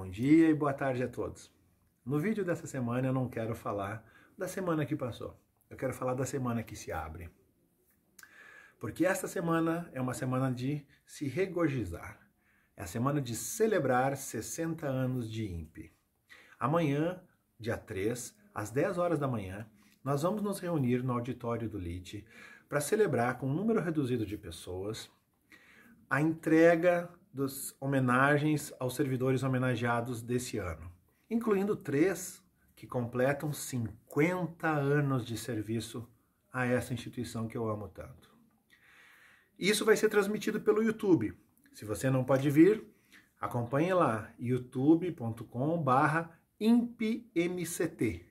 Bom dia e boa tarde a todos. No vídeo dessa semana eu não quero falar da semana que passou. Eu quero falar da semana que se abre. Porque esta semana é uma semana de se regozijar. É a semana de celebrar 60 anos de INPE. Amanhã, dia 3, às 10 horas da manhã, nós vamos nos reunir no auditório do LIT para celebrar com um número reduzido de pessoas a entrega das homenagens aos servidores homenageados desse ano, incluindo três que completam 50 anos de serviço a essa instituição que eu amo tanto. Isso vai ser transmitido pelo YouTube. Se você não pode vir, acompanhe lá youtube.com/barra impmct.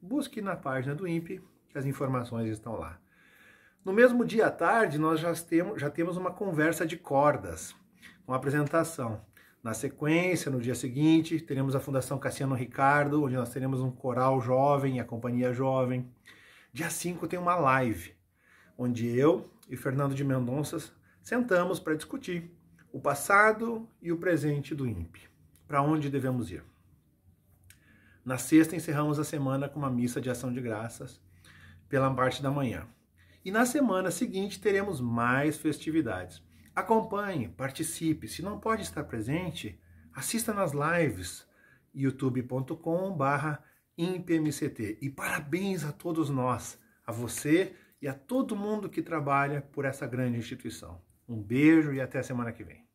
Busque na página do INPE, que as informações estão lá. No mesmo dia à tarde, nós já temos, já temos uma conversa de cordas, uma apresentação. Na sequência, no dia seguinte, teremos a Fundação Cassiano Ricardo, onde nós teremos um coral jovem e a companhia jovem. Dia 5 tem uma live, onde eu e Fernando de Mendonça sentamos para discutir o passado e o presente do INPE. Para onde devemos ir? Na sexta, encerramos a semana com uma missa de ação de graças pela parte da manhã. E na semana seguinte teremos mais festividades. Acompanhe, participe. Se não pode estar presente, assista nas lives youtube.com/barra ImpMCT. E parabéns a todos nós, a você e a todo mundo que trabalha por essa grande instituição. Um beijo e até a semana que vem.